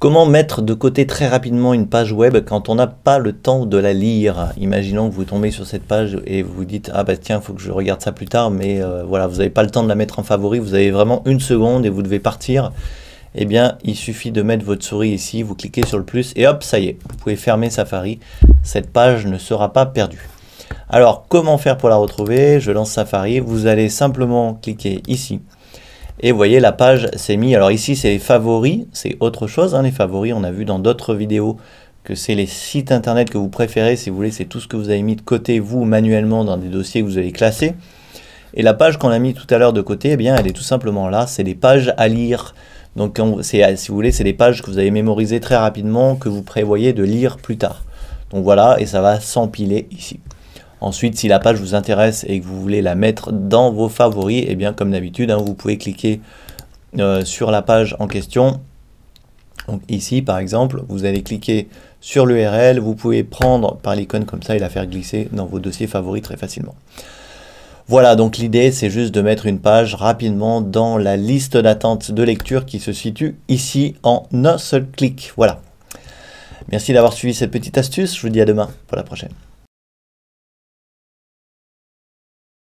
Comment mettre de côté très rapidement une page web quand on n'a pas le temps de la lire Imaginons que vous tombez sur cette page et vous vous dites ah bah tiens faut que je regarde ça plus tard mais euh, voilà vous n'avez pas le temps de la mettre en favori, vous avez vraiment une seconde et vous devez partir. Eh bien il suffit de mettre votre souris ici, vous cliquez sur le plus et hop ça y est, vous pouvez fermer Safari, cette page ne sera pas perdue. Alors comment faire pour la retrouver Je lance Safari, vous allez simplement cliquer ici. Et vous voyez, la page s'est mise. Alors ici, c'est les favoris, c'est autre chose. Hein, les favoris, on a vu dans d'autres vidéos que c'est les sites internet que vous préférez. Si vous voulez, c'est tout ce que vous avez mis de côté, vous, manuellement, dans des dossiers que vous avez classés. Et la page qu'on a mise tout à l'heure de côté, eh bien, elle est tout simplement là. C'est les pages à lire. Donc, si vous voulez, c'est les pages que vous avez mémorisées très rapidement, que vous prévoyez de lire plus tard. Donc voilà, et ça va s'empiler ici. Ensuite, si la page vous intéresse et que vous voulez la mettre dans vos favoris, eh bien comme d'habitude, hein, vous pouvez cliquer euh, sur la page en question. Donc ici, par exemple, vous allez cliquer sur l'URL, vous pouvez prendre par l'icône comme ça et la faire glisser dans vos dossiers favoris très facilement. Voilà, donc l'idée, c'est juste de mettre une page rapidement dans la liste d'attente de lecture qui se situe ici en un seul clic. Voilà. Merci d'avoir suivi cette petite astuce. Je vous dis à demain pour la prochaine.